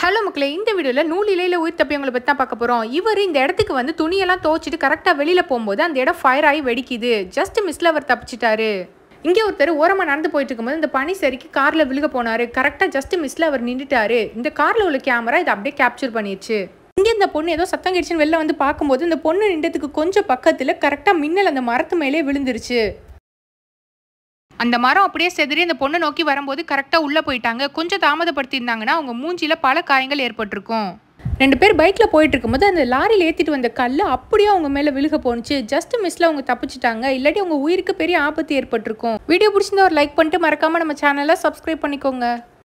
hello மக்களே இந்த வீடியோவில் நூல் இலையில் உயிர் தப்பியவங்களை பற்றி தான் பார்க்க போகிறோம் இவர் இந்த இடத்துக்கு வந்து துணியெல்லாம் துவச்சிட்டு கரெக்டாக வெளியில் போகும்போது அந்த இடம் ஃபயர் ஆகி வெடிக்குது ஜஸ்ட் மிஸ்ல அவர் தப்பிச்சிட்டாரு இங்கே ஒருத்தர் ஓரமாக நடந்து போயிட்டு இருக்கும்போது இந்த பனி சரிக்கு காரில் விழுக போனார் கரெக்டாக ஜஸ்ட் மிஸ்ல அவர் நின்றுட்டாரு இந்த காரில் உள்ள கேமரா இதை அப்படியே கேப்சர் பண்ணிடுச்சு இங்கே இந்த பொண்ணு ஏதோ சத்தம் கிடைச்சின்னு வெளில வந்து பார்க்கும்போது இந்த பொண்ணு நின்றதுக்கு கொஞ்சம் பக்கத்தில் கரெக்டாக மின்னல் அந்த மரத்து மேலே விழுந்துருச்சு அந்த மரம் அப்படியே செதறி அந்த பொண்ணை நோக்கி வரும்போது கரெக்டாக உள்ளே போயிட்டாங்க கொஞ்சம் தாமதப்படுத்தியிருந்தாங்கன்னா அவங்க மூஞ்சியில் பல காயங்கள் ஏற்பட்டிருக்கும் ரெண்டு பேர் பைக்கில் போயிட்டு இருக்கும்போது அந்த லாரியில் ஏற்றிட்டு வந்த கல் அப்படியே அவங்க மேலே விழுக போணுச்சு ஜஸ்ட் மிஸ்ல அவங்க தப்பிச்சிட்டாங்க இல்லாட்டி அவங்க உயிருக்கு பெரிய ஆபத்து ஏற்பட்டிருக்கும் வீடியோ பிடிச்சிருந்தா ஒரு லைக் பண்ணிட்டு மறக்காமல் நம்ம சேனலை சப்ஸ்கிரைப் பண்ணிக்கோங்க